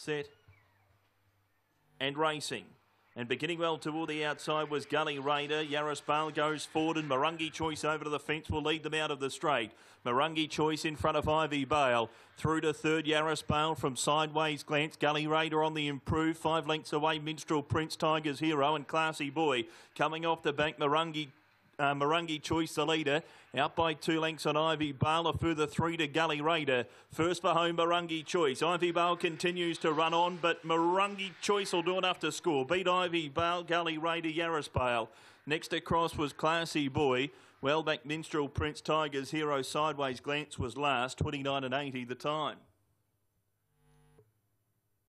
set, and racing. And beginning well toward the outside was Gully Raider. Bale goes forward and Marungi Choice over to the fence will lead them out of the straight. Marungi Choice in front of Ivy Bale. Through to third, Bale from sideways glance. Gully Raider on the improve. Five lengths away, Minstrel Prince, Tiger's Hero and Classy Boy. Coming off the bank, Marungi uh, Choice the leader. Out by two lengths on Ivy Bale, a further three to Gully Raider. First for home, Marungi Choice. Ivy Bale continues to run on, but Marungi Choice will do enough to score. Beat Ivy Bale, Gully Raider, Bale. Next across was Classy Boy. Well back, Minstrel Prince Tiger's Hero Sideways Glance was last, 29 and 80 the time.